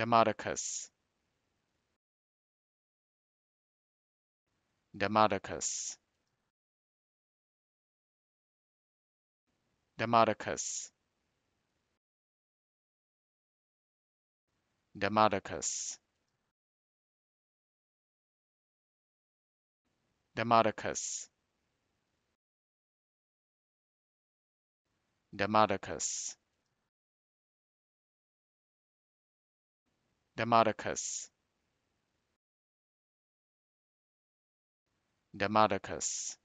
Demodocus Demodocus Demodocus Demodocus Demodocus Demodocus Demodocus Demodocus